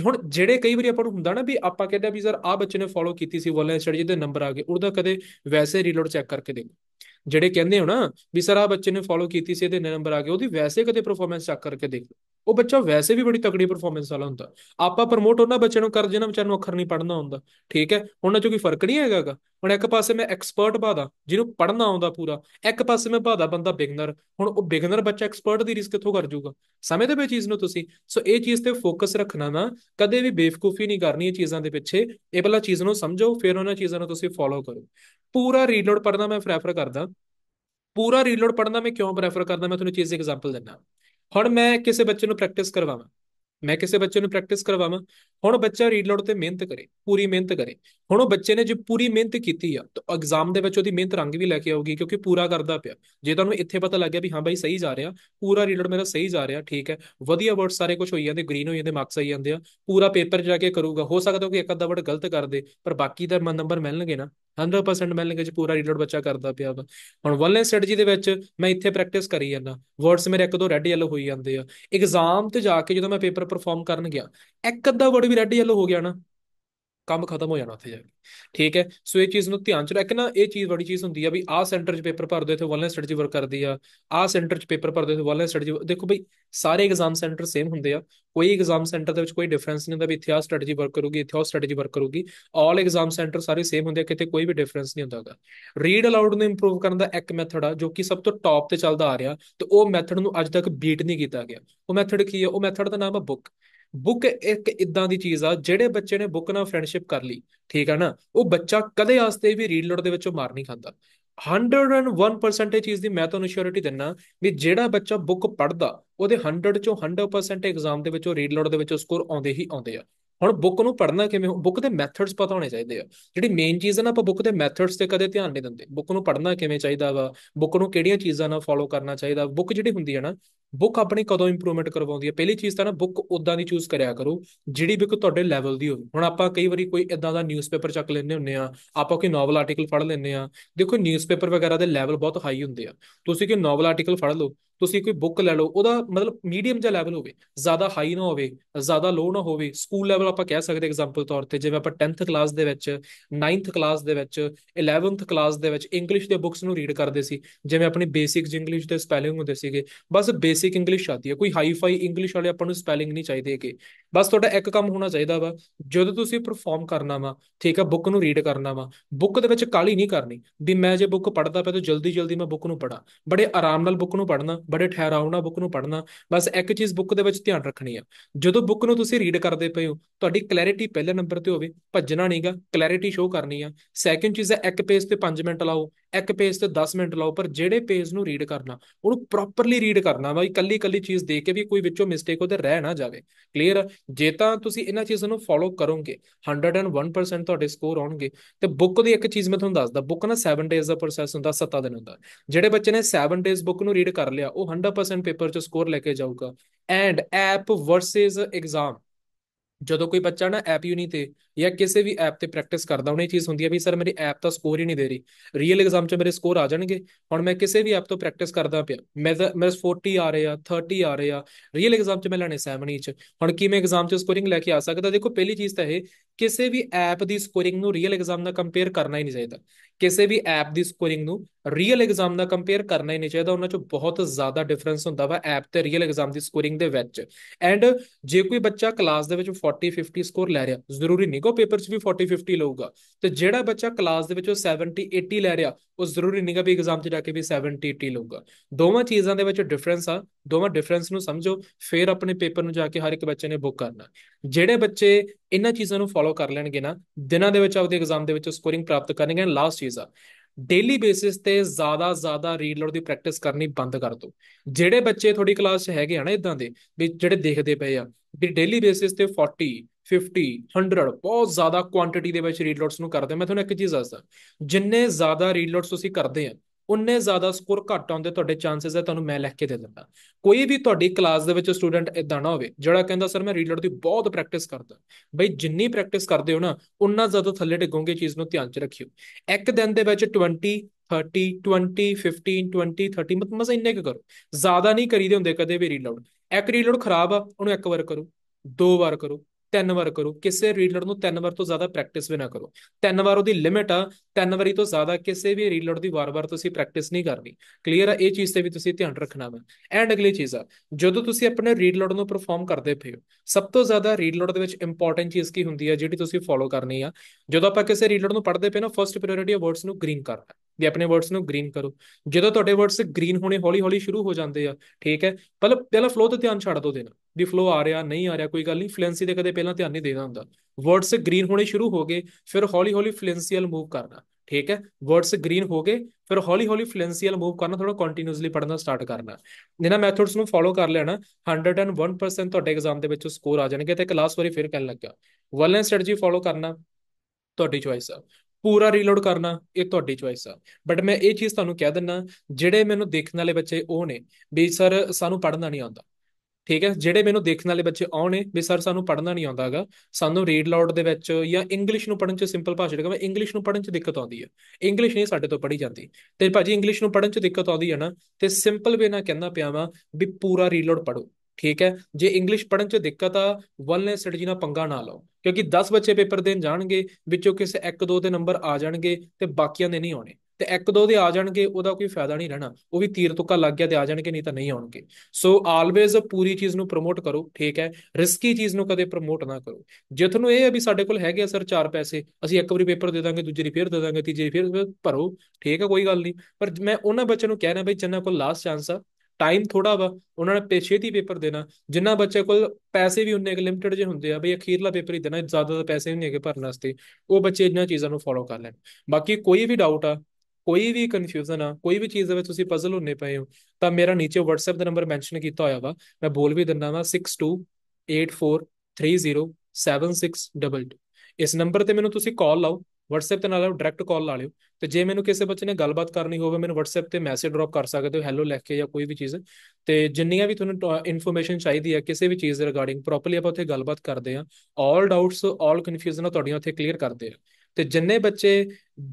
ਹੁਣ ਜਿਹੜੇ ਕਈ ਵਾਰੀ ਆਪਾਂ ਨੂੰ ਹੁੰਦਾ ਨਾ ਵੀ ਆਪਾਂ ਕਹਿੰਦੇ ਵੀ ਸਰ ਆ ਬੱਚੇ ਨੇ ਫੋਲੋ ਕੀਤੀ ਸੀ ਵੋਲਨ ਸਟੱਡੀ ਦੇ ਨੰਬਰ ਆ ਗਏ ਉਹਦਾ ਕਦੇ ਵੈਸੇ ਰੀਲੋਡ ਚੈੱਕ ਕਰਕੇ ਦੇਖੋ ਜਿਹੜੇ ਕਹਿੰਦੇ ਹੋ ਨਾ ਵੀ ਸਰ ਆ ਬੱਚੇ ਨੇ ਫੋਲੋ ਕੀਤੀ ਸੀ ਇਹਦੇ ਨੰਬਰ ਆ ਗਏ ਉਹਦੀ ਵੈਸੇ ਕਦੇ ਪਰਫਾਰਮੈਂਸ ਚੈੱਕ ਕਰਕੇ ਦੇਖ ਉਹ ਬੱਚਾ ਵੈਸੇ ਵੀ ਬੜੀ ਤਕੜੀ ਪਰਫਾਰਮੈਂਸ ਵਾਲਾ ਹੁੰਦਾ ਆਪਾਂ ਪ੍ਰਮੋਟ ਉਹਨਾਂ ਬੱਚਿਆਂ ਨੂੰ ਕਰ ਜਿਹਨਾਂ ਵਿਚਾਰ ਨੂੰ ਅੱਖਰ ਨਹੀਂ ਪੜਨਾ ਹੁੰਦਾ ਠੀਕ ਹੈ ਉਹਨਾਂ 'ਚ ਕੋਈ ਫਰਕ ਨਹੀਂ ਹੈਗਾਗਾ ਹੁਣ ਇੱਕ ਪਾਸੇ ਮੈਂ ਐਕਸਪਰਟ ਬਾਦਾ ਜਿਹਨੂੰ ਪੜਨਾ ਆਉਂਦਾ ਪੂਰਾ ਇੱਕ ਪਾਸੇ ਮੈਂ ਬਾਦਾ ਬੰਦਾ ਬਿਗਨਰ ਹੁਣ ਉਹ ਬਿਗਨਰ ਬੱਚਾ ਐਕਸਪਰਟ ਦੀ ਰਿਸਕ ਕਿੱਥੋਂ ਕਰ ਜਾਊਗਾ ਦੇ ਵਿੱਚ ਚੀਜ਼ ਨੂੰ ਤੁਸੀਂ ਸੋ ਇਹ ਚੀਜ਼ ਤੇ ਫੋਕਸ ਰੱਖਣਾ ਨਾ ਕਦੇ ਵੀ ਬੇਵਕੂਫੀ ਨਹੀਂ ਕਰਨੀ ਇਹ ਚੀਜ਼ਾਂ ਦੇ ਪਿੱਛੇ ਇਹ ਪਹਿਲਾਂ ਚੀਜ਼ ਨੂੰ ਸਮਝੋ ਫਿਰ ਉਹਨਾਂ ਚੀਜ਼ਾਂ ਨੂੰ ਤੁਸੀਂ ਫੋਲੋ ਕਰੋ ਪੂਰਾ ਰੀਲੋਡ ਪੜਨਾ ਮੈਂ ਪ੍ਰੈਫਰ ਕਰ ਕਰਦਾ ਪੂਰਾ ਰੀਲੋਡ ਪੜਨਾ ਮੈਂ ਕਿਉਂ ਪ੍ਰੈਫਰ ਕਰਦਾ ਮੈਂ ਤੁਹਾਨੂੰ ਚੀਜ਼ ਦੀ ਐਗਜ਼ਾਮਪਲ ਦਿੰਦਾ ਹੁਣ ਮੈਂ ਕਿਸੇ ਬੱਚੇ ਨੂੰ ਪ੍ਰੈਕਟਿਸ ਕਰਵਾਵਾਂ ਮੈਂ ਕਿਸੇ ਬੱਚੇ ਨੂੰ ਪ੍ਰੈਕਟਿਸ ਕਰਵਾਵਾਂ ਹੁਣ ਬੱਚਾ ਰੀਲੋਡ ਤੇ ਮਿਹਨਤ ਕਰੇ ਪੂਰੀ ਮਿਹਨਤ ਕਰੇ ਹੁਣ ਉਹ ਬੱਚੇ ਨੇ ਜੇ ਪੂਰੀ ਮਿਹਨਤ ਕੀਤੀ ਆ ਤਾਂ ਐਗਜ਼ਾਮ ਦੇ ਵਿੱਚ ਉਹਦੀ ਮਿਹਨਤ ਰੰਗ ਵੀ ਲੈ ਕੇ ਆਉਗੀ ਕਿਉਂਕਿ ਪੂਰਾ ਕਰਦਾ ਪਿਆ ਜੇ ਤੁਹਾਨੂੰ ਇੱਥੇ ਪਤਾ ਲੱਗ ਗਿਆ ਵੀ ਹਾਂ ਬਾਈ ਸਹੀ ਜਾ ਰਿਹਾ ਪੂਰਾ ਰੀਲੋਡ ਮੇਰਾ ਸਹੀ ਜਾ ਰਿਹਾ ਠੀਕ ਹੈ ਵਧੀਆ ਵਰਡ ਸਾਰੇ ਕੁਝ ਹੋਈ ਜਾਂਦੇ ਗ੍ਰੀਨ ਹੋਈ ਜਾਂਦੇ ਮਾਰਕਸ ਆਈ ਜਾਂਦੇ ਆ ਪੂਰਾ ਪੇਪਰ ਜਾ ਕੇ ਕਰੂਗਾ ਹੋ ਸਕਦਾ ਕਿ ਇੱਕ ਅੱਧਾ ਵਰਡ ਗਲਤ ਕਰ ਦੇ ਪਰ ਬਾਕੀ ਦਾ ਨੰਬਰ ਮਿਲਣਗੇ ਨਾ 100% ਮੈਂ ਲੈਂਗੁਏਜ ਪੂਰਾ ਰੀਲੋਡ ਬੱਚਾ ਕਰਦਾ ਪਿਆ ਵਾ ਹੁਣ ਵਲਨ ਸਟ੍ਰੈਟਜੀ ਦੇ ਵਿੱਚ ਮੈਂ ਇੱਥੇ ਪ੍ਰੈਕਟਿਸ ਕਰੀ ਜਾਂਦਾ ਵਰਡਸ ਮੇਰੇ ਇੱਕ ਦੋ ਰੈੱਡ ਯੈਲੋ ਹੋਈ ਜਾਂਦੇ ਆ ਐਗਜ਼ਾਮ ਤੇ ਜਾ ਕੇ ਜਦੋਂ ਮੈਂ ਪੇਪਰ ਪਰਫਾਰਮ ਕਰਨ ਗਿਆ ਇੱਕ ਅੱਧਾ ਵਰਡ ਵੀ ਰੈੱਡ ਯੈਲੋ ਹੋ ਗਿਆ ਨਾ ਕੰਮ ਖਤਮ ਹੋ ਜਾਣਾ ਉੱਥੇ ਜਾ ਕੇ ਠੀਕ ਹੈ ਸੋ ਇਹ ਚੀਜ਼ ਨੂੰ ਧਿਆਨ ਚ ਰੱਖ ਨਾ ਇਹ ਚੀਜ਼ ਬੜੀ ਚੀਜ਼ ਹੁੰਦੀ ਆ ਵੀ ਆਹ ਸੈਂਟਰ 'ਚ ਪੇਪਰ ਭਰਦੇ ਇਥੇ ਵਲਨੈਸ ਸਟੱਡੀ ਵਰਕ ਕਰਦੀ ਆ ਆਹ ਸੈਂਟਰ 'ਚ ਪੇਪਰ ਭਰਦੇ ਇਥੇ ਵਲਨੈਸ ਸਟੱਡੀ ਦੇਖੋ ਭਈ ਸਾਰੇ ਐਗਜ਼ਾਮ ਸੈਂਟਰ ਸੇਮ ਹੁੰਦੇ ਆ ਕੋਈ ਐਗਜ਼ਾਮ ਸੈਂਟਰ ਦੇ ਵਿੱਚ ਕੋਈ ਡਿਫਰੈਂਸ ਨਹੀਂ ਹੁੰਦਾ ਵੀ ਇੱਥੇ ਆ ਸਟੱਡੀ ਵਰਕ ਕਰੂਗੀ ਇੱਥੇ ਆ ਸਟੱਡੀ ਵਰਕ ਕਰੂਗੀ ਆਲ ਐਗਜ਼ਾਮ ਸੈਂਟਰ ਸਾਰੇ ਸੇਮ ਹੁੰਦੇ ਆ ਕਿਤੇ ਕੋਈ ਵੀ ਡਿਫਰੈਂਸ ਨਹੀਂ ਹੁੰਦਾਗਾ ਰੀਡ ਅਲਾਊਡ ਨੂੰ ਇੰਪਰੂਵ ਕਰਨ ਦਾ ਇੱਕ ਮੈਥਡ ਆ ਜੋ ਕਿ ਸਭ ਤੋਂ ਟੌਪ ਤੇ ਚੱਲਦਾ ਆ ਰਿਹਾ ਤੇ ਉਹ ਮੈਥਡ ਨੂੰ ਅੱਜ ਤੱਕ ਬੀਟ ਨਹੀਂ ਕੀਤਾ ਗਿਆ ਉਹ ਮੈਥਡ ਕੀ ਹੈ ਉਹ ਮੈਥਡ ਦਾ ਨਾਮ ਹੈ ਬੁੱਕ ਬੁੱਕ ਇੱਕ ਇਦਾਂ ਦੀ ਚੀਜ਼ ਆ ਜਿਹੜੇ ਬੱਚੇ ਨੇ ਬੁੱਕ ਨਾਲ ਫਰੈਂਡਸ਼ਿਪ ਕਰ ਲਈ ਠੀਕ ਆ ਨਾ ਉਹ ਬੱਚਾ ਕਦੇ ਆਸਤੇ ਵੀ ਰੀਡ ਲੋਡ ਦੇ ਵਿੱਚੋਂ ਮਾਰ ਨਹੀਂ ਖਾਂਦਾ 101% ਚੀਜ਼ ਦੀ ਮੈਂ ਤੁਹਾਨੂੰ ਸ਼ੋਰਿਟੀ ਦਿੰਨਾ ਵੀ ਜਿਹੜਾ ਬੱਚਾ ਬੁੱਕ ਪੜਦਾ ਉਹਦੇ 100 ਚੋਂ 100% ਐਗਜ਼ਾਮ ਦੇ ਵਿੱਚੋਂ ਰੀਡ ਲੋਡ ਦੇ ਵਿੱਚੋਂ ਸਕੋਰ ਆਉਂਦੇ ਹੀ ਆਉਂਦੇ ਆ ਹੁਣ ਬੁੱਕ ਨੂੰ ਪੜਨਾ ਕਿਵੇਂ ਬੁੱਕ ਦੇ ਮੈਥਡਸ ਪਤਾ ਹੋਣੇ ਚਾਹੀਦੇ ਆ ਜਿਹੜੀ ਮੇਨ ਚੀਜ਼ ਹੈ ਨਾ ਆਪਾਂ ਬੁੱਕ ਦੇ ਮੈਥਡਸ ਤੇ ਕਦੇ ਧਿਆਨ ਨਹੀਂ ਦਿੰਦੇ ਬੁੱਕ ਨੂੰ ਪੜਨਾ ਕਿਵੇਂ ਚਾਹੀਦਾ ਵਾ ਬੁੱਕ ਨੂੰ ਕਿਹੜੀਆਂ ਚੀਜ਼ਾਂ ਨਾਲ ਫੋਲੋ ਕਰਨਾ ਚਾਹੀਦਾ ਬੁੱਕ ਜਿਹੜੀ ਹੁੰਦੀ ਹੈ ਨਾ ਬੁੱਕ ਆਪਣੀ ਕਦੋਂ ਇੰਪਰੂਵਮੈਂਟ ਕਰਵਾਉਂਦੀ ਹੈ ਪਹਿਲੀ ਚੀਜ਼ ਤਾਂ ਨਾ ਬੁੱਕ ਉਦਾਂ ਦੀ ਚੂਜ਼ ਕਰਿਆ ਕਰੋ ਜਿਹੜੀ ਬੁੱਕ ਤੁਹਾਡੇ ਲੈਵਲ ਦੀ ਹੋਵੇ ਹੁਣ ਆਪਾਂ ਕਈ ਵਾਰੀ ਕੋਈ ਇਦਾਂ ਦਾ ਨਿਊਜ਼ਪੇਪਰ ਚੱਕ ਲੈਂਦੇ ਹੁੰਨੇ ਆ ਆਪਾਂ ਕੋਈ ਨੋਵਲ ਆਰਟੀਕਲ ਪੜ੍ਹ ਲੈਂਦੇ ਆ ਦੇਖੋ ਨਿਊਜ਼ਪੇਪਰ ਵਗੈਰਾ ਦੇ ਲੈਵਲ ਬਹੁਤ ਹਾਈ ਹੁੰਦੇ ਆ ਤੁਸੀਂ ਕੋਈ ਨੋਵਲ ਆਰਟੀਕਲ ਪੜ੍ਹ ਲਓ ਤੁਸੀਂ ਕੋਈ ਬੁੱਕ ਲੈ ਲਓ ਉਹਦਾ ਮਤਲਬ ਮੀਡੀਅਮ ਜਿਹਾ ਲੈਵਲ ਹੋਵੇ ਜ਼ਿਆਦਾ ਹਾਈ ਨਾ ਹੋਵੇ ਜ਼ਿਆਦਾ ਲੋ ਨਾ ਹੋਵੇ ਸਕੂਲ ਲੈਵਲ ਆਪਾਂ ਕਹਿ ਸਕਦੇ ਐਗਜ਼ਾਮਪਲ ਤੌਰ ਤੇ ਜਿਵੇਂ ਆਪਾਂ 10th ਕਲਾਸ ਦੇ ਵਿੱਚ 9th ਕਲਾਸ ਦੇ ਵਿੱਚ 11th ਕਲਾਸ ਦੇ ਵਿੱਚ ਇੰਗਲਿਸ਼ ਦੇ ਬੁੱਕਸ ਨੂੰ ਰੀਡ ਕਰਦੇ ਸੀ ਜਿਵੇਂ ਆਪਣੀ ਬੇਸਿਕਸ ਇੰਗਲਿਸ਼ ਦੇ ਸਪੈਲਿੰਗ ਹੁੰਦੇ ਸੀਗੇ ਬਸ ਬੇਸਿਕ ਬੇਸਿਕ ਇੰਗਲਿਸ਼ आती ਹੈ ਕੋਈ ਹਾਈ ਫਾਈ ਇੰਗਲਿਸ਼ ਵਾਲੇ ਆਪਾਂ ਨੂੰ ਸਪੈਲਿੰਗ ਨਹੀਂ ਚਾਹੀਦੇ ਕਿ ਬਸ ਤੁਹਾਡਾ ਇੱਕ ਕੰਮ ਹੋਣਾ ਚਾਹੀਦਾ ਵਾ ਜਦੋਂ ਤੁਸੀਂ ਪਰਫਾਰਮ ਕਰਨਾ ਵਾ ਠੀਕ ਆ ਬੁੱਕ ਨੂੰ ਰੀਡ ਕਰਨਾ ਵਾ ਬੁੱਕ ਦੇ ਵਿੱਚ ਕਾਲੀ ਨਹੀਂ ਕਰਨੀ ਵੀ ਮੈਂ ਜੇ ਬੁੱਕ ਪੜਦਾ ਪਿਆ ਤਾਂ ਜਲਦੀ ਜਲਦੀ ਮੈਂ ਬੁੱਕ ਨੂੰ ਪੜਾਂ ਬੜੇ ਆਰਾਮ ਨਾਲ ਬੁੱਕ ਨੂੰ ਪੜਨਾ ਬੜੇ ਠਹਿਰਾਉ ਨਾਲ ਬੁੱਕ ਨੂੰ ਪੜਨਾ ਬਸ ਇੱਕ ਚੀਜ਼ ਬੁੱਕ ਦੇ ਵਿੱਚ ਧਿਆਨ ਰੱਖਣੀ ਆ ਜਦੋਂ ਬੁੱਕ ਨੂੰ ਤੁਸੀਂ ਰੀਡ ਕਰਦੇ ਪਏ ਹੋ ਤੁਹਾਡੀ ਕਲੈਰਿਟੀ ਪਹਿਲੇ ਨੰਬਰ ਤੇ ਹੋਵੇ ਭੱਜਣਾ ਨਹੀਂਗਾ ਕਲੈਰਿਟੀ ਸ਼ੋ ਕਰਨੀ ਆ ਸੈਕੰਡ ਚੀਜ਼ ਹੈ ਇੱਕ ਪੇਜ ਤੇ 5 ਮਿੰਟ ਲਾਓ ਇੱਕ ਪੇਜ ਤੇ 10 ਮਿੰਟ ਲਾਓ ਪਰ ਜਿਹੜੇ ਪੇਜ ਨੂੰ ਰੀਡ ਕਰਨਾ ਉਹਨੂੰ ਪ੍ਰੋਪਰਲੀ ਰੀਡ ਕਰਨਾ ਬਾਈ ਕੱਲੀ ਕੱਲੀ ਚੀਜ਼ ਦੇਖ ਕੇ ਵੀ ਕੋਈ ਵਿੱਚੋਂ ਮਿਸਟੇਕ ਉਹਦੇ ਰਹਿ ਨਾ ਜਾਵੇ ਕਲੀਅਰ ਜੇ ਤਾਂ ਤੁਸੀਂ ਇਹਨਾਂ ਚੀਜ਼ਾਂ ਨੂੰ ਫੋਲੋ ਕਰੋਗੇ 101% ਤੁਹਾਡੇ ਸਕੋਰ ਆਉਣਗੇ ਤੇ ਬੁੱਕ ਦੀ ਇੱਕ ਚੀਜ਼ ਮੈਂ ਤੁਹਾਨੂੰ ਦੱਸਦਾ ਬੁੱਕ ਨਾ 7 ਡੇਜ਼ ਦਾ ਪ੍ਰੋਸੈਸ ਹੁੰਦਾ 7 ਦਿਨ ਹੁੰਦਾ ਜਿਹੜੇ ਬੱਚੇ ਨੇ 7 ਡੇਜ਼ ਬੁੱਕ ਨੂੰ ਰੀਡ ਕਰ ਲਿਆ ਉਹ 100% ਪੇਪਰ 'ਚ ਸਕੋਰ ਲੈ ਕੇ ਜਾਊਗਾ ਐਂਡ ਐਪ ਵਰਸਸ ਐਗਜ਼ਾਮ ਜਦੋਂ ਕੋਈ ਬੱਚਾ ਨਾ ਐਪ ਯੂਨੀ ਤੇ ਜਾਂ ਕਿਸੇ ਵੀ ਐਪ ਤੇ ਪ੍ਰੈਕਟਿਸ ਕਰਦਾ ਉਹਨੇ ਚੀਜ਼ ਹੁੰਦੀ ਹੈ ਵੀ ਸਰ ਮੇਰੀ ਐਪ ਤਾਂ ਸਕੋਰ ਹੀ ਨਹੀਂ ਦੇ ਰਹੀ ਰੀਅਲ ਐਗਜ਼ਾਮ 'ਚ ਮੇਰੇ ਸਕੋਰ ਆ ਜਾਣਗੇ ਹੁਣ ਮੈਂ ਕਿਸੇ ਵੀ ਐਪ ਤੋਂ ਪ੍ਰੈਕਟਿਸ ਕਰਦਾ ਪਿਆ ਮੇਰੇ ਮੇਰੇ 40 ਆ ਰਹੇ ਆ 30 ਆ ਰਹੇ ਆ ਰੀਅਲ ਐਗਜ਼ਾਮ 'ਚ ਮੈਂ ਲੈਣੇ 70 'ਚ ਹੁਣ ਕੀ ਮੈਂ ਐਗਜ਼ਾਮ 'ਚ ਸਕੋਰਿੰਗ ਲੈ ਕੇ ਆ ਸਕਦਾ ਦੇਖੋ ਪਹਿਲੀ ਚੀਜ਼ ਤਾਂ ਇਹ ਕਿਸੇ ਵੀ ਐਪ ਦੀ ਸਕੋਰਿੰਗ ਨੂੰ ਰੀਅਲ ਐਗਜ਼ਾਮ ਨਾਲ ਕੰਪੇਅਰ ਕਰਨਾ ਹੀ ਨਹੀਂ ਚਾਹੀਦਾ ਕਿਸੇ ਵੀ ਐਪ ਦੀ ਸਕੋਰਿੰਗ ਨੂੰ ਰੀਅਲ ਐਗਜ਼ਾਮ ਨਾਲ ਕੰਪੇਅਰ ਕਰਨਾ ਹੀ ਨਹੀਂ ਚਾਹੀਦਾ ਉਹਨਾਂ 'ਚ ਬਹੁਤ ਜ਼ਿਆਦਾ ਡਿਫਰੈਂਸ ਹੁੰਦਾ ਵਾ ਐਪ ਤੇ ਰੀਅਲ ਐਗਜ਼ਾਮ ਦੀ ਸਕੋਰਿੰਗ ਦੇ ਵਿੱਚ ਐਂਡ ਜੇ ਕੋਈ ਬੱਚਾ ਕਲਾਸ ਦੇ ਵਿੱਚ 40 50 ਸਕੋਰ ਲੈ ਰਿਹਾ ਜ਼ਰੂਰੀ ਨਹੀਂ ਕੋ ਪੇਪਰ 'ਚ ਵੀ 40 50 ਲਊਗਾ ਤੇ ਜਿਹੜਾ ਬੱਚਾ ਕਲਾਸ ਦੇ ਵਿੱਚ 70 80 ਲੈ ਰਿਹਾ ਉਹ ਜ਼ਰੂਰੀ ਨਹੀਂਗਾ ਵੀ ਐਗਜ਼ਾਮ 'ਚ ਜਾ ਕੇ ਵੀ 70 80 ਲਊਗਾ ਦੋਵਾਂ ਚੀਜ਼ਾਂ ਦੇ ਵਿੱਚ ਡਿਫਰੈਂਸ ਆ ਦੋਵਾਂ ਡਿਫਰੈਂਸ ਨੂੰ ਸਮਝੋ ਫਿਰ ਆਪਣੇ ਪੇਪਰ ਨੂੰ ਜਾ ਕੇ ਹਰ ਇੱਕ ਬੱਚੇ ਨੇ ਬੁੱਕ ਕਰਨਾ ਜਿਹੜੇ ਬੱਚੇ ਇਹਨਾਂ ਚੀਜ਼ਾਂ ਨੂੰ ਫੋਲੋ ਕਰ ਲੈਣਗੇ ਨਾ ਦਿਨਾਂ ਦੇ ਵਿੱਚ ਆਪਦੇ ਐਗਜ਼ਾਮ ਦੇ ਵਿੱਚ ਸਕੋਰਿੰਗ ਪ੍ਰਾਪਤ ਕਰਨਗੇ ਲਾਸਟ ਚੀਜ਼ ਆ ਡੇਲੀ ਬੇਸਿਸ ਤੇ ਜ਼ਿਆਦਾ ਜ਼ਿਆਦਾ ਰੀਡ ਲੋਡ ਦੀ ਪ੍ਰੈਕਟਿਸ ਕਰਨੀ ਬੰਦ ਕਰ ਦਿਓ ਜਿਹੜੇ ਬੱਚੇ ਤੁਹਾਡੀ ਕਲਾਸ 'ਚ ਹੈਗੇ ਆ ਨਾ ਇਦਾਂ ਦੇ ਵੀ ਜਿਹੜੇ ਦੇਖਦੇ ਪਏ ਆ ਵੀ ਡੇਲੀ ਬੇਸਿਸ ਤੇ 40 50 100 ਬਹੁਤ ਜ਼ਿਆਦਾ ਕੁਆਂਟੀਟੀ ਦੇ ਵਿੱਚ ਰੀਡ ਲੋਡਸ ਨੂੰ ਕਰਦੇ ਮੈਂ ਤੁਹਾਨੂੰ ਇੱਕ ਚੀਜ਼ ਦੱਸਦਾ ਜਿੰਨੇ ਜ਼ਿਆਦਾ ਰੀਡ ਲੋਡਸ ਤੁਸੀਂ ਕਰਦੇ ਆ ਉਨੇ ਜ਼ਿਆਦਾ ਸਕੋਰ ਘੱਟ ਆਉਂਦੇ ਤੁਹਾਡੇ ਚਾਂਸਸ ਹੈ ਤੁਹਾਨੂੰ ਮੈਂ ਲਿਖ ਕੇ ਦੇ ਦਿੰਦਾ ਕੋਈ ਵੀ ਤੁਹਾਡੀ ਕਲਾਸ ਦੇ ਵਿੱਚ ਸਟੂਡੈਂਟ ਇਦਾਂ ਨਾ ਹੋਵੇ ਜਿਹੜਾ ਕਹਿੰਦਾ ਸਰ ਮੈਂ ਰੀਲੋਡ ਦੀ ਬਹੁਤ ਪ੍ਰੈਕਟਿਸ ਕਰਦਾ ਬਈ ਜਿੰਨੀ ਪ੍ਰੈਕਟਿਸ ਕਰਦੇ ਹੋ ਨਾ ਉਨਾ ਜ਼ਿਆਦਾ ਥੱਲੇ ਡਿੱਗੋਗੇ ਚੀਜ਼ ਨੂੰ ਧਿਆਨ 'ਚ ਰੱਖਿਓ ਇੱਕ ਦਿਨ ਦੇ ਵਿੱਚ 20 30 20 15 20 30 ਮਤਲਬ ਮਸਾ ਇੰਨੇ ਕੁ ਕਰੋ ਜ਼ਿਆਦਾ ਨਹੀਂ ਕਰੀਦੇ ਹੁੰਦੇ ਕਦੇ ਵੀ ਰੀਲੋਡ ਇੱਕ ਰੀਲੋਡ ਖਰਾਬ ਆ ਉਹਨੂੰ ਇੱਕ ਵਾਰ ਕਰੋ ਦੋ ਵਾਰ ਕਰੋ ਤਿੰਨ ਵਾਰ ਕਰੋ ਕਿਸੇ ਰੀਡਲਰ ਨੂੰ ਤਿੰਨ ਵਾਰ ਤੋਂ ਜ਼ਿਆਦਾ ਪ੍ਰੈਕਟਿਸ ਵੀ ਨਾ ਕਰੋ ਤਿੰਨ ਵਾਰ ਉਹਦੀ ਲਿਮਿਟ ਆ ਤਿੰਨ ਵਾਰੀ ਤੋਂ ਜ਼ਿਆਦਾ ਕਿਸੇ ਵੀ ਰੀਡਲਰ ਦੀ ਵਾਰ-ਵਾਰ ਤੁਸੀਂ ਪ੍ਰੈਕਟਿਸ ਨਹੀਂ ਕਰਨੀ ਕਲੀਅਰ ਆ ਇਹ ਚੀਜ਼ ਤੇ ਵੀ ਤੁਸੀਂ ਧਿਆਨ ਰੱਖਣਾ ਵਾ ਐਂਡ ਅਗਲੀ ਚੀਜ਼ ਆ ਜਦੋਂ ਤੁਸੀਂ ਆਪਣੇ ਰੀਡਲਰ ਨੂੰ ਪਰਫਾਰਮ ਕਰਦੇ ਪਏ ਹੋ ਸਭ ਤੋਂ ਜ਼ਿਆਦਾ ਰੀਡਲਰ ਦੇ ਵਿੱਚ ਇੰਪੋਰਟੈਂਟ ਚੀਜ਼ ਕੀ ਹੁੰਦੀ ਆ ਜਿਹੜੀ ਤੁਸੀਂ ਫੋਲੋ ਕਰਨੀ ਆ ਜਦੋਂ ਆਪਾਂ ਕਿਸੇ ਰੀਡਲਰ ਨੂੰ ਪੜ੍ਹਦੇ ਪਏ ਨਾ ਫਰਸਟ ਪ੍ਰਾਇੋਰਟੀ ਆ ਵਰਡਸ ਨੂੰ ਗ੍ਰੀਨ ਕਰਨਾ ਵੀ ਆਪਣੇ ਵਰਡਸ ਨੂੰ ਗ੍ਰੀਨ ਕਰੋ ਜਦੋਂ ਤੁਹਾਡੇ ਵਰਡਸ ਗ੍ਰੀਨ ਹੋਣੇ ਹੌਲੀ-ਹੌਲੀ ਸ਼ੁਰੂ ਹੋ ਜਾਂਦੇ ਆ ਠੀਕ ਹੈ ਪਹਿਲਾਂ ਪਹਿਲਾਂ ਫਲੋ ਤੇ ਧਿਆਨ ਛੱਡ ਦੋ ਦੇਣਾ ਵੀ ਫਲੋ ਆ ਰਿਹਾ ਨਹੀਂ ਆ ਰਿਹਾ ਕੋਈ ਗੱਲ ਨਹੀਂ ਫਲੂਐਂਸੀ ਤੇ ਕਦੇ ਪਹਿਲਾਂ ਧਿਆਨ ਨਹੀਂ ਦੇਣਾ ਹੁੰਦਾ ਵਰਡਸ ਗ੍ਰੀਨ ਹੋਣੇ ਸ਼ੁਰੂ ਹੋ ਗਏ ਫਿਰ ਹੌਲੀ-ਹੌਲੀ ਫਲੂਐਂਸੀਅਲ ਮੂਵ ਕਰਨਾ ਠੀਕ ਹੈ ਵਰਡਸ ਗ੍ਰੀਨ ਹੋ ਗਏ ਫਿਰ ਹੌਲੀ-ਹੌਲੀ ਫਲੂਐਂਸੀਅਲ ਮੂਵ ਕਰਨਾ ਥੋੜਾ ਕੰਟੀਨਿਊਸਲੀ ਪੜਨਾ ਸਟਾਰਟ ਕਰਨਾ ਇਹਨਾਂ ਮੈਥਡਸ ਨੂੰ ਫਾਲੋ ਕਰ ਲੈਣਾ 101% ਤੁਹਾਡੇ ਐਗਜ਼ਾਮ ਦੇ ਵਿੱਚ ਸਕੋਰ ਆ ਜਾਣਗੇ ਤੇ ਕਲਾਸ ਵਾਰੀ ਫਿਰ ਕਹਿਣ ਲੱਗਾ ਵਲਨ ਸਟ੍ਰੈਟਜੀ ਫਾਲੋ ਕਰਨਾ ਤੁਹਾਡੀ ਚੋਇਸ ਆ ਪੂਰਾ ਰੀਲੋਡ ਕਰਨਾ ਇਹ ਤੁਹਾਡੀ ਚੁਆਇਸ ਆ ਬਟ ਮੈਂ ਇਹ ਚੀਜ਼ ਤੁਹਾਨੂੰ ਕਹਿ ਦਿੰਨਾ ਜਿਹੜੇ ਮੈਨੂੰ ਦੇਖਣ ਵਾਲੇ ਬੱਚੇ ਉਹ ਨੇ ਵੀ ਸਰ ਸਾਨੂੰ ਪੜਨਾ ਨਹੀਂ ਆਉਂਦਾ ਠੀਕ ਹੈ ਜਿਹੜੇ ਮੈਨੂੰ ਦੇਖਣ ਵਾਲੇ ਬੱਚੇ ਆਉਣੇ ਵੀ ਸਰ ਸਾਨੂੰ ਪੜਨਾ ਨਹੀਂ ਆਉਂਦਾਗਾ ਸਾਨੂੰ ਰੀਡ ਲਾਊਡ ਦੇ ਵਿੱਚ ਜਾਂ ਇੰਗਲਿਸ਼ ਨੂੰ ਪੜਨ ਚ ਸਿੰਪਲ ਭਾਸ਼ਾ ਜਿਹੜਾ ਮੈਂ ਇੰਗਲਿਸ਼ ਨੂੰ ਪੜਨ ਚ ਦਿੱਕਤ ਆਉਂਦੀ ਹੈ ਇੰਗਲਿਸ਼ ਨਹੀਂ ਸਾਡੇ ਤੋਂ ਪੜੀ ਜਾਂਦੀ ਤੇ ਭਾਜੀ ਇੰਗਲਿਸ਼ ਨੂੰ ਪੜਨ ਚ ਦਿੱਕਤ ਆਉਂਦੀ ਹੈ ਨਾ ਤੇ ਸਿੰਪਲ ਵੇ ਨਾਲ ਕਹਿੰਦਾ ਪਿਆਵਾ ਵੀ ਪੂਰਾ ਰੀਲੋਡ ਪੜੋ ਠੀਕ ਹੈ ਜੇ ਇੰਗਲਿਸ਼ ਪੜਨ ਚ ਦਿੱਕਤ ਆ ਵੈਲਨੈਸ ਸਟ੍ਰੈਟਜੀ ਨਾਲ ਪੰਗਾ ਨਾ ਲਓ ਕਿਉਂਕਿ 10 ਬੱਚੇ ਪੇਪਰ ਦੇਣ ਜਾਣਗੇ ਵਿੱਚੋਂ ਕਿਸੇ 1 2 ਦੇ ਨੰਬਰ ਆ ਜਾਣਗੇ ਤੇ ਬਾਕੀਆਂ ਦੇ ਨਹੀਂ ਆਉਣੇ ਤੇ 1 2 ਦੇ ਆ ਜਾਣਗੇ ਉਹਦਾ ਕੋਈ ਫਾਇਦਾ ਨਹੀਂ ਰਹਿਣਾ ਉਹ ਵੀ ਤੀਰ ਤੁੱਕਾ ਲੱਗ ਗਿਆ ਤੇ ਆ ਜਾਣਗੇ ਨਹੀਂ ਤਾਂ ਨਹੀਂ ਆਉਣਗੇ ਸੋ ਆਲਵੇਜ਼ ਪੂਰੀ ਚੀਜ਼ ਨੂੰ ਪ੍ਰੋਮੋਟ ਕਰੋ ਠੀਕ ਹੈ ਰਿਸਕੀ ਚੀਜ਼ ਨੂੰ ਕਦੇ ਪ੍ਰੋਮੋਟ ਨਾ ਕਰੋ ਜੇ ਤੁਹਾਨੂੰ ਇਹ ਹੈ ਵੀ ਸਾਡੇ ਕੋਲ ਹੈਗੇ ਸਰ 4 ਪੈਸੇ ਅਸੀਂ ਇੱਕ ਵਾਰੀ ਪੇਪਰ ਦੇ ਦਾਂਗੇ ਦੂਜੀ ਰਿਪੇਅਰ ਦੇ ਦਾਂਗੇ ਤੀਜੀ ਰਿਪੇਅਰ ਭਰੋ ਠੀਕ ਹੈ ਕੋਈ ਗੱਲ ਨਹੀਂ ਪਰ ਮੈਂ ਉਹਨਾਂ ਬੱਚਿਆਂ ਨੂੰ ਕਹਿ ਰਿਹਾ ਬਈ ਜਿੰਨਾਂ ਕੋਲ ਲਾਸਟ ਚਾਂਸ ਆ ਟਾਈਮ ਥੋੜਾ ਵਾ ਉਹਨਾਂ ਨੇ ਦੀ ਪੇਪਰ ਦੇਣਾ ਜਿੰਨਾ ਬੱਚੇ ਕੋਲ ਪੈਸੇ ਵੀ ਉਹਨੇ ਇੱਕ ਲਿਮਟਿਡ ਜੇ ਹੁੰਦੇ ਆ ਬਈ ਅਖੀਰਲਾ ਪੇਪਰ ਹੀ ਦੇਣਾ ਜ਼ਿਆਦਾ ਪੈਸੇ ਨਹੀਂ ਹੈਗੇ ਭਰਨ ਵਾਸਤੇ ਉਹ ਬੱਚੇ ਇਹਨਾਂ ਚੀਜ਼ਾਂ ਨੂੰ ਫੋਲੋ ਕਰ ਲੈਣ ਬਾਕੀ ਕੋਈ ਵੀ ਡਾਊਟ ਆ ਕੋਈ ਵੀ ਕਨਫਿਊਜ਼ਨ ਆ ਕੋਈ ਵੀ ਚੀਜ਼ ਦੇ ਵਿੱਚ ਤੁਸੀਂ ਪਜ਼ਲ ਹੁੰਨੇ ਪਏ ਹੋ ਤਾਂ ਮੇਰਾ ਨੀਚੇ WhatsApp ਦਾ ਨੰਬਰ ਮੈਂਸ਼ਨ ਕੀਤਾ ਹੋਇਆ ਵਾ ਮੈਂ ਬੋਲ ਵੀ ਦਿੰਦਾ ਵਾ 6284307622 ਇਸ ਨੰਬਰ ਤੇ ਮੈਨੂੰ ਤੁਸੀਂ ਕਾਲ ਲਾਓ WhatsApp ਤੇ ਨਾਲ ਡਾਇਰੈਕਟ ਕਾਲ ਲਾ ਲਿਓ ਤੇ ਜੇ ਮੈਨੂੰ ਕਿਸੇ ਬੱਚੇ ਨੇ ਗੱਲਬਾਤ ਕਰਨੀ ਹੋਵੇ ਮੈਨੂੰ WhatsApp ਤੇ ਮੈਸੇਜ ਡ੍ਰੌਪ ਕਰ ਸਕਦੇ ਹੋ ਹੈਲੋ ਲਿਖ ਕੇ ਜਾਂ ਕੋਈ ਵੀ ਚੀਜ਼ ਤੇ ਜਿੰਨੀਆਂ ਵੀ ਤੁਹਾਨੂੰ ਇਨਫੋਰਮੇਸ਼ਨ ਚਾਹੀਦੀ ਹੈ ਕਿਸੇ ਵੀ ਚੀਜ਼ ਦੇ ਰਿਗਾਰਡਿੰਗ ਪ੍ਰੋਪਰਲੀ ਆਪਾਂ ਉੱਥੇ ਗੱਲਬਾਤ ਕਰਦੇ ਆ ਆਲ ਡਾਊਟਸ ਆਲ ਕਨਫਿਊਜ਼ਨ ਤੁਹਾਡੀਆਂ ਉੱਥੇ ਕਲੀਅਰ ਕਰਦੇ ਆ ਤੇ ਜਿੰਨੇ ਬੱਚੇ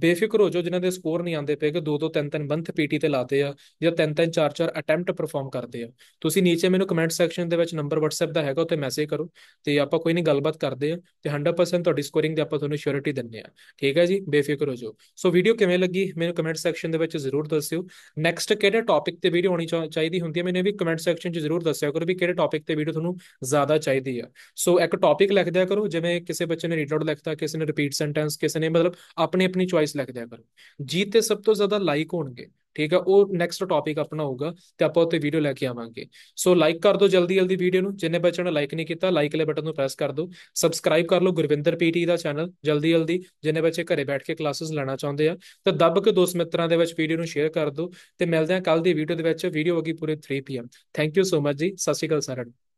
ਬੇਫਿਕਰ ਹੋ ਜੋ ਜਿਨ੍ਹਾਂ ਦੇ ਸਕੋਰ ਨਹੀਂ ਆਉਂਦੇ ਪਏ ਕਿ ਦੋ ਦੋ ਤਿੰਨ ਤਿੰਨ ਬੰਥ ਪੀਟੀ ਤੇ ਲਾਤੇ ਆ ਜਾਂ ਤਿੰਨ ਤਿੰਨ ਚਾਰ ਚਾਰ ਅਟੈਂਪਟ ਪਰਫਾਰਮ ਕਰਦੇ ਆ ਤੁਸੀਂ نیچے ਮੈਨੂੰ ਕਮੈਂਟ ਸੈਕਸ਼ਨ ਦੇ ਵਿੱਚ ਨੰਬਰ WhatsApp ਦਾ ਹੈਗਾ ਉੱਤੇ ਮੈਸੇਜ ਕਰੋ ਤੇ ਆਪਾਂ ਕੋਈ ਨਹੀਂ ਗੱਲਬਾਤ ਕਰਦੇ ਆ ਤੇ 100% ਤੁਹਾਡੀ ਸਕੋਰਿੰਗ ਦੇ ਆਪਾਂ ਤੁਹਾਨੂੰ ਸ਼ੋਰਟੀ ਦਿੰਨੇ ਆ ਠੀਕ ਹੈ ਜੀ ਬੇਫਿਕਰ ਹੋ ਜੋ ਸੋ ਵੀਡੀਓ ਕਿਵੇਂ ਲੱਗੀ ਮੈਨੂੰ ਕਮੈਂਟ ਸੈਕਸ਼ਨ ਦੇ ਵਿੱਚ ਜ਼ਰੂਰ ਦੱਸਿਓ ਨੈਕਸਟ ਕਿਹੜੇ ਟੌਪਿਕ ਤੇ ਵੀਡੀਓ ਹੋਣੀ ਚਾਹੀਦੀ ਹੁੰਦੀ ਹੈ ਮੈਨੂੰ ਵੀ ਕਮੈਂਟ ਸੈਕਸ਼ਨ 'ਚ ਜ਼ਰੂਰ ਦੱਸਿਆ ਕਰੋ ਵੀ ਕਿਹੜੇ ਟੌਪਿਕ ਤੇ ਵੀਡੀਓ ਤੁਹਾਨੂੰ ਜ਼ਿਆਦਾ ਚਾਹੀਦੀ ਆ ਸੋ ਇੱਕ ਟੌਪਿਕ ਲਿਖ ਦਿਆ ਕਰੋ ਜਿਵੇਂ ਕਿਸੇ ਬੱਚੇ ਨੇ ਰੀਡ ਆਊਟ ਲਿਖਤਾ ਕਿਸੇ ਨੇ ਰਿਪੀਟ ਸੈਂਟੈਂਸ ਕਿਸੇ ਨੇ ਮਤਲਬ ਆਪਣੀ ਆਪਣੀ ਚੁਆਇਸ ਲਿਖ ਦਿਆ ਕਰੋ ਜੀ ਤੇ ਸਭ ਤੋਂ ਜ਼ਿਆਦਾ ਲਾਈਕ ਹੋਣਗੇ ਠੀਕ ਹੈ ਉਹ ਨੈਕਸਟ ਟੌਪਿਕ ਆਪਣਾ ਹੋਊਗਾ ਤੇ ਆਪਾਂ ਉੱਤੇ ਵੀਡੀਓ ਲੈ ਕੇ ਆਵਾਂਗੇ ਸੋ ਲਾਈਕ ਕਰ ਦਿਓ ਜਲਦੀ ਜਲਦੀ ਵੀਡੀਓ ਨੂੰ ਜਿੰਨੇ ਬੱਚਿਆਂ ਨੇ ਲਾਈਕ ਨਹੀਂ ਕੀਤਾ ਲਾਈਕ ਵਾਲੇ ਬਟਨ ਨੂੰ ਪ੍ਰੈਸ ਕਰ ਦਿਓ ਸਬਸਕ੍ਰਾਈਬ ਕਰ ਲਓ ਗੁਰਵਿੰਦਰ ਪੀਟੀ ਦਾ ਚੈਨਲ ਜਲਦੀ ਜਲਦੀ ਜਿੰਨੇ ਬੱਚੇ ਘਰੇ ਬੈਠ ਕੇ ਕਲਾਸਸ ਲੈਣਾ ਚਾਹੁੰਦੇ ਆ ਤਾਂ ਦੱਬ ਕੇ ਦੋਸਤ ਮਿੱਤਰਾਂ ਦੇ ਵਿੱਚ ਵੀਡੀਓ ਨੂੰ ਸ਼ੇਅਰ ਕਰ ਦਿਓ ਤੇ ਮਿਲਦੇ ਆ ਕੱਲ ਦੀ ਵੀਡੀਓ ਦੇ ਵਿੱਚ ਵੀਡੀਓ ਹੋਗੀ ਪੂਰੇ 3 PM thank you so much ਜੀ ਸਤਿ ਸ਼੍ਰੀ ਅਕਾਲ ਸਾਰਿਆਂ ਨੂੰ